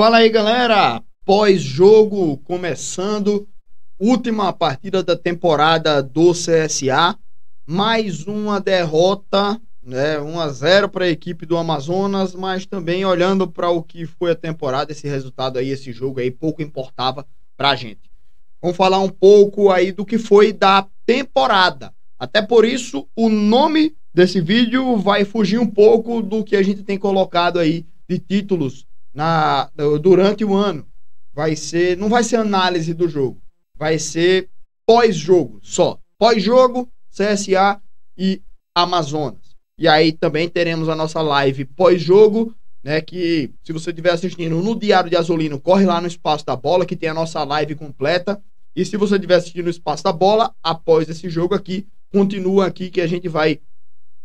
Fala aí, galera! Pós-jogo começando, última partida da temporada do CSA, mais uma derrota, né? 1 a 0 para a equipe do Amazonas, mas também olhando para o que foi a temporada, esse resultado aí, esse jogo aí pouco importava para a gente. Vamos falar um pouco aí do que foi da temporada. Até por isso, o nome desse vídeo vai fugir um pouco do que a gente tem colocado aí de títulos na, durante o ano. Vai ser, não vai ser análise do jogo, vai ser pós-jogo só. Pós-jogo, CSA e Amazonas. E aí também teremos a nossa live pós-jogo, né, que se você estiver assistindo no Diário de Azulino, corre lá no Espaço da Bola que tem a nossa live completa. E se você estiver assistindo no Espaço da Bola, após esse jogo aqui, continua aqui que a gente vai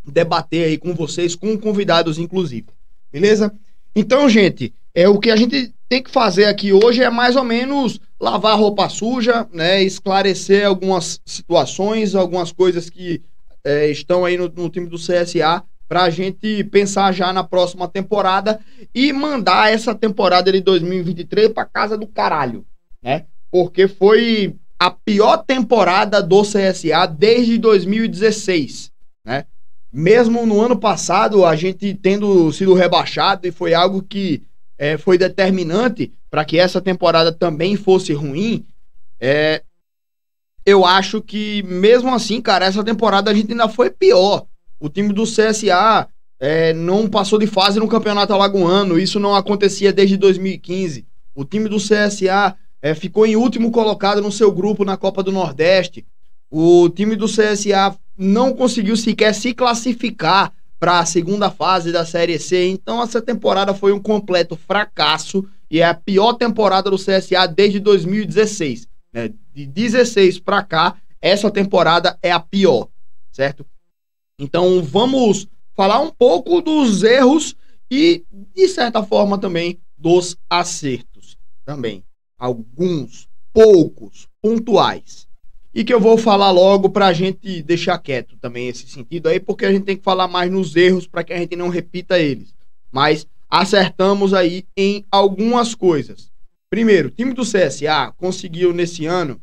debater aí com vocês, com convidados inclusive. Beleza? Então, gente, é o que a gente tem que fazer aqui hoje é mais ou menos lavar roupa suja, né? Esclarecer algumas situações, algumas coisas que é, estão aí no, no time do CSA para a gente pensar já na próxima temporada e mandar essa temporada de 2023 para casa do caralho, né? Porque foi a pior temporada do CSA desde 2016, né? mesmo no ano passado, a gente tendo sido rebaixado, e foi algo que é, foi determinante para que essa temporada também fosse ruim, é, eu acho que, mesmo assim, cara, essa temporada a gente ainda foi pior. O time do CSA é, não passou de fase no Campeonato Alagoano, isso não acontecia desde 2015. O time do CSA é, ficou em último colocado no seu grupo na Copa do Nordeste. O time do CSA não conseguiu sequer se classificar para a segunda fase da Série C. Então, essa temporada foi um completo fracasso e é a pior temporada do CSA desde 2016. Né? De 16 para cá, essa temporada é a pior, certo? Então, vamos falar um pouco dos erros e, de certa forma, também dos acertos. Também. Alguns, poucos, pontuais e que eu vou falar logo para a gente deixar quieto também esse sentido aí, porque a gente tem que falar mais nos erros para que a gente não repita eles. Mas acertamos aí em algumas coisas. Primeiro, o time do CSA conseguiu nesse ano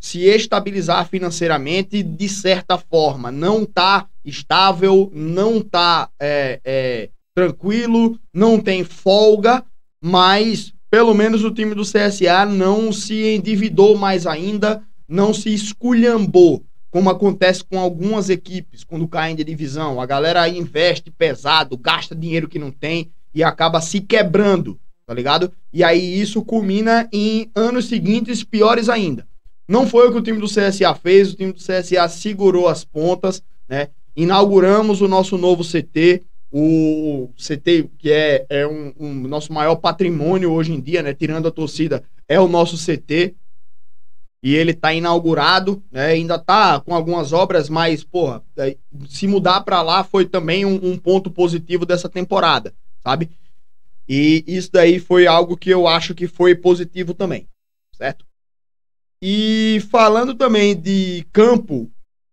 se estabilizar financeiramente de certa forma. Não tá estável, não tá é, é, tranquilo, não tem folga, mas pelo menos o time do CSA não se endividou mais ainda, não se esculhambou, como acontece com algumas equipes quando caem de divisão. A galera investe pesado, gasta dinheiro que não tem e acaba se quebrando, tá ligado? E aí isso culmina em anos seguintes piores ainda. Não foi o que o time do CSA fez, o time do CSA segurou as pontas, né? Inauguramos o nosso novo CT, o CT que é, é um, um nosso maior patrimônio hoje em dia, né? Tirando a torcida, é o nosso CT, e ele está inaugurado, né? ainda está com algumas obras, mas, porra, é, se mudar para lá foi também um, um, ponto positivo dessa temporada, sabe? E isso daí foi algo que eu acho que foi positivo também, certo? E falando também de campo,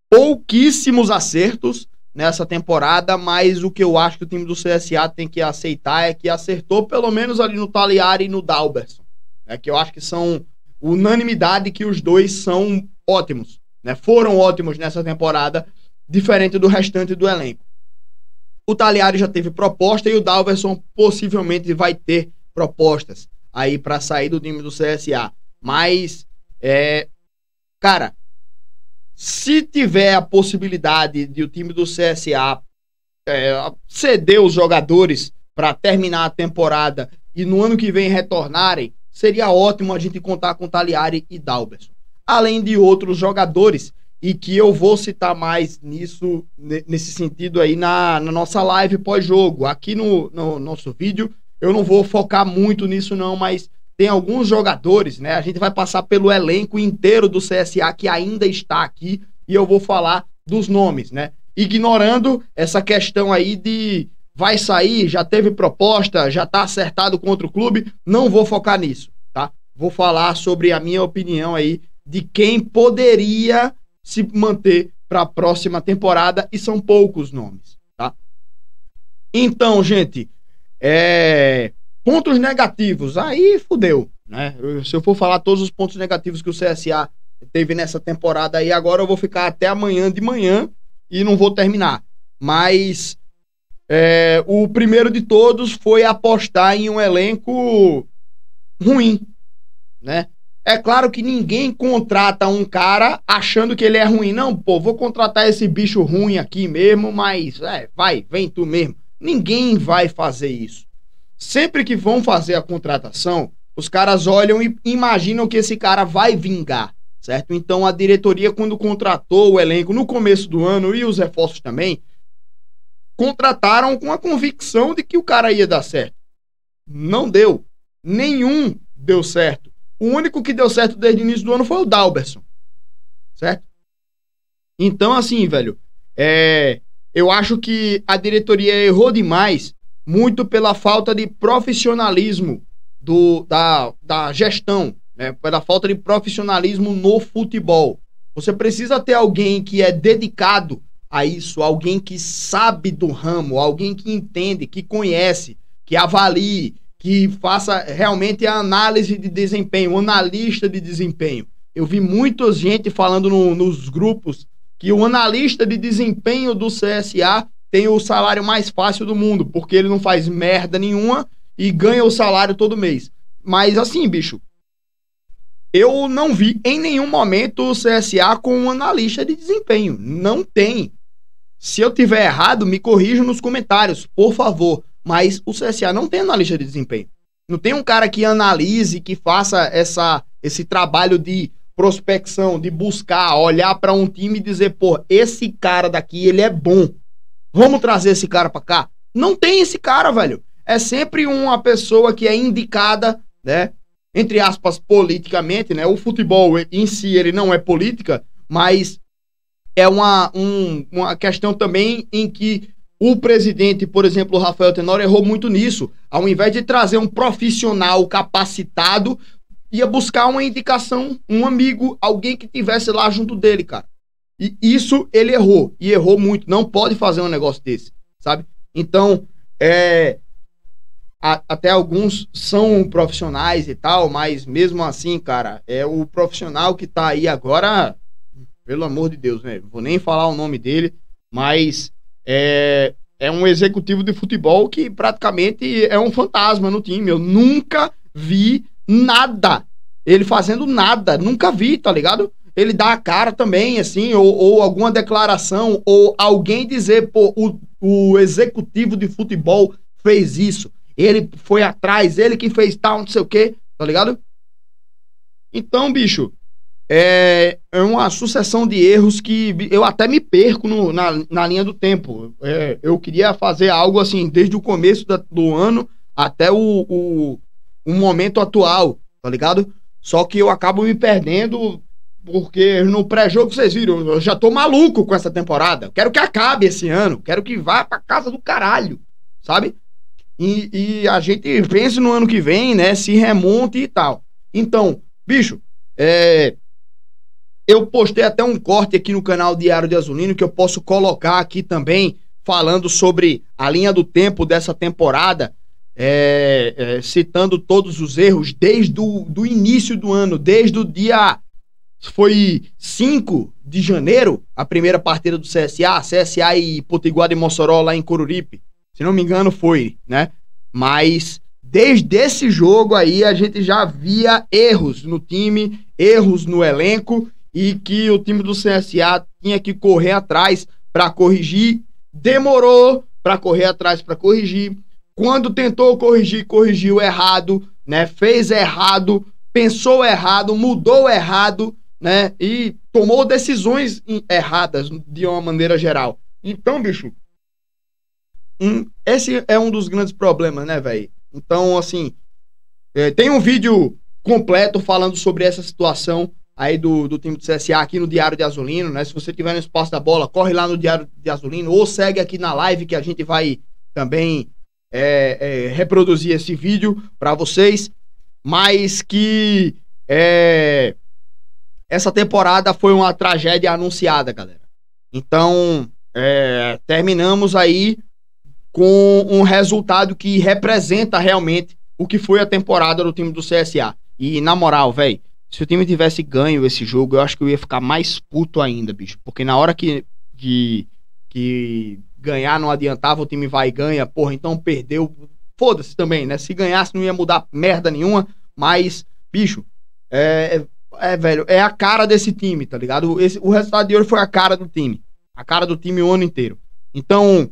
pouquíssimos acertos nessa temporada, mas o que eu acho que o time do CSA tem que aceitar é que acertou pelo menos ali no Taliari e no Dalberson, é que eu acho que são unanimidade que os dois são ótimos, né? Foram ótimos nessa temporada, diferente do restante do elenco. O Taliari já teve proposta e o Dalverson possivelmente vai ter propostas aí para sair do time do CSA. Mas, é, cara, se tiver a possibilidade de o time do CSA é, ceder os jogadores para terminar a temporada e no ano que vem retornarem, seria ótimo a gente contar com Taliari e Dalberson. Além de outros jogadores, e que eu vou citar mais nisso, nesse sentido aí, na, na nossa live pós-jogo. Aqui no, no, nosso vídeo, eu não vou focar muito nisso, não, mas tem alguns jogadores, né? A gente vai passar pelo elenco inteiro do CSA que ainda está aqui, e eu vou falar dos nomes, né? Ignorando essa questão aí de vai sair, já teve proposta, já está acertado com outro clube. Não vou focar nisso, tá? Vou falar sobre a minha opinião aí de quem poderia se manter para a próxima temporada e são poucos nomes, tá? Então, gente, é... pontos negativos, aí fudeu, né? Se eu for falar todos os pontos negativos que o CSA teve nessa temporada aí, agora eu vou ficar até amanhã de manhã e não vou terminar. Mas é, o primeiro de todos foi apostar em um elenco ruim, né? É claro que ninguém contrata um cara achando que ele é ruim. Não, pô, vou contratar esse bicho ruim aqui mesmo, mas é, vai, vem tu mesmo. Ninguém vai fazer isso. Sempre que vão fazer a contratação, os caras olham e imaginam que esse cara vai vingar, certo? Então a diretoria, quando contratou o elenco no começo do ano e os reforços também, contrataram com a convicção de que o cara ia dar certo. Não deu. Nenhum deu certo. O único que deu certo desde o início do ano foi o Dalberson. Certo? Então, assim, velho, é, eu acho que a diretoria errou demais, muito pela falta de profissionalismo do, da, da gestão, né? pela falta de profissionalismo no futebol. Você precisa ter alguém que é dedicado a isso alguém que sabe do ramo, alguém que entende, que conhece, que avalie, que faça realmente a análise de desempenho, analista de desempenho. Eu vi muita gente falando no, nos grupos que o analista de desempenho do CSA tem o salário mais fácil do mundo, porque ele não faz merda nenhuma e ganha o salário todo mês. Mas assim, bicho, eu não vi em nenhum momento o CSA com um analista de desempenho. Não tem. Se eu tiver errado, me corrijam nos comentários, por favor. Mas o CSA não tem analista de desempenho. Não tem um cara que analise, que faça essa, esse trabalho de prospecção, de buscar, olhar para um time e dizer, pô, esse cara daqui, ele é bom. Vamos trazer esse cara para cá. Não tem esse cara, velho. É sempre uma pessoa que é indicada, né? Entre aspas, politicamente, né? O futebol em si, ele não é política, mas é uma, um, uma questão também em que o presidente, por exemplo, o Rafael Tenório, errou muito nisso. Ao invés de trazer um profissional capacitado, ia buscar uma indicação, um amigo, alguém que tivesse lá junto dele, cara. E isso ele errou. E errou muito. Não pode fazer um negócio desse, sabe? Então, é. A, até alguns são profissionais e tal, mas mesmo assim, cara, é o profissional que tá aí agora pelo amor de Deus, né? Vou nem falar o nome dele, mas é, é um executivo de futebol que praticamente é um fantasma no time. Eu nunca vi nada. Ele fazendo nada, nunca vi, tá ligado? Ele dá a cara também, assim, ou, ou alguma declaração, ou alguém dizer, pô, o, o executivo de futebol fez isso. Ele foi atrás, ele que fez tal, não sei o quê, tá ligado? Então, bicho, é, é, uma sucessão de erros que eu até me perco no, na, na linha do tempo. É, eu queria fazer algo assim, desde o começo da, do ano até o, o, o, momento atual, tá ligado? Só que eu acabo me perdendo porque no pré-jogo vocês viram, eu já tô maluco com essa temporada. Quero que acabe esse ano, quero que vá pra casa do caralho, sabe? E, e a gente pense no ano que vem, né? Se remonte e tal. Então, bicho, é, eu postei até um corte aqui no canal Diário de Azulino que eu posso colocar aqui também, falando sobre a linha do tempo dessa temporada, é, é, citando todos os erros desde o do início do ano, desde o dia. Foi 5 de janeiro, a primeira partida do CSA, CSA e Potiguar de Mossoró lá em Coruripe. Se não me engano, foi, né? Mas desde esse jogo aí a gente já via erros no time, erros no elenco e que o time do CSA tinha que correr atrás para corrigir. Demorou para correr atrás para corrigir. Quando tentou corrigir, corrigiu errado, né? Fez errado, pensou errado, mudou errado, né? E tomou decisões erradas de uma maneira geral. Então, bicho, um, esse é um dos grandes problemas, né, velho? Então, assim, é, tem um vídeo completo falando sobre essa situação aí do, do time do CSA aqui no Diário de Azulino, né? Se você tiver no espaço da bola, corre lá no Diário de Azulino ou segue aqui na live que a gente vai também é, é, reproduzir esse vídeo para vocês. Mas que é, essa temporada foi uma tragédia anunciada, galera. Então, é, terminamos aí com um resultado que representa realmente o que foi a temporada do time do CSA. E na moral, velho, se o time tivesse ganho esse jogo, eu acho que eu ia ficar mais puto ainda, bicho. Porque na hora que, que, que ganhar não adiantava, o time vai e ganha, porra, então perdeu. Foda-se também, né? Se ganhasse não ia mudar merda nenhuma, mas, bicho, é, é, é velho, é a cara desse time, tá ligado? Esse, o resultado de hoje foi a cara do time. A cara do time o ano inteiro. Então,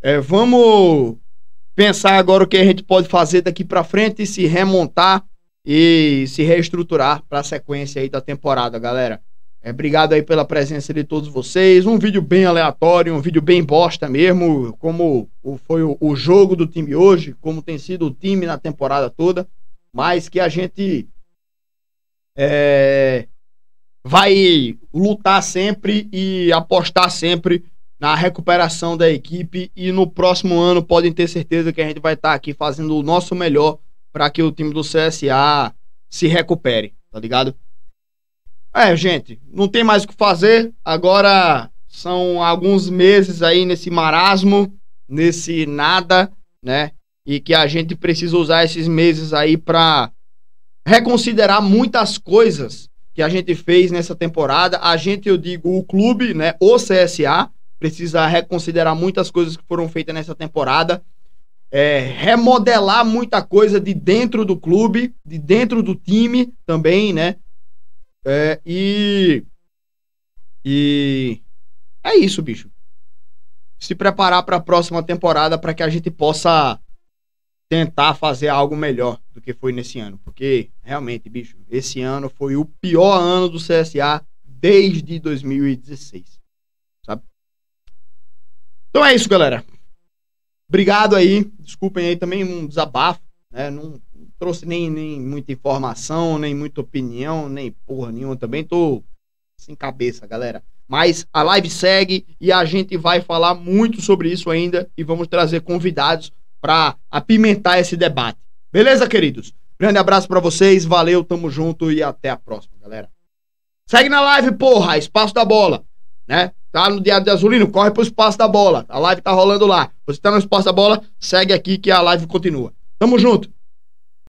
é, vamos pensar agora o que a gente pode fazer daqui para frente e se remontar e se reestruturar para a sequência aí da temporada, galera. É, obrigado aí pela presença de todos vocês. Um vídeo bem aleatório, um vídeo bem bosta mesmo, como foi o, jogo do time hoje, como tem sido o time na temporada toda, mas que a gente é, vai lutar sempre e apostar sempre na recuperação da equipe e no próximo ano podem ter certeza que a gente vai estar tá aqui fazendo o nosso melhor para que o time do CSA se recupere, tá ligado? É, gente, não tem mais o que fazer. Agora são alguns meses aí nesse marasmo, nesse nada, né? E que a gente precisa usar esses meses aí para reconsiderar muitas coisas que a gente fez nessa temporada. A gente, eu digo, o clube, né, o CSA, precisa reconsiderar muitas coisas que foram feitas nessa temporada é, remodelar muita coisa de dentro do clube, de dentro do time também, né? É, e. E. É isso, bicho. Se preparar para a próxima temporada para que a gente possa tentar fazer algo melhor do que foi nesse ano. Porque, realmente, bicho, esse ano foi o pior ano do CSA desde 2016. Sabe? Então é isso, galera. Obrigado aí, desculpem aí também um desabafo, né? Não trouxe nem, nem muita informação, nem muita opinião, nem porra nenhuma também. Tô sem cabeça, galera. Mas a live segue e a gente vai falar muito sobre isso ainda e vamos trazer convidados para apimentar esse debate. Beleza, queridos? Grande abraço para vocês, valeu, tamo junto e até a próxima, galera. Segue na live, porra, espaço da bola, né? tá no Diário de Azulino, corre pro Espaço da Bola. A live tá rolando lá. Você tá no Espaço da Bola, segue aqui que a live continua. Tamo junto.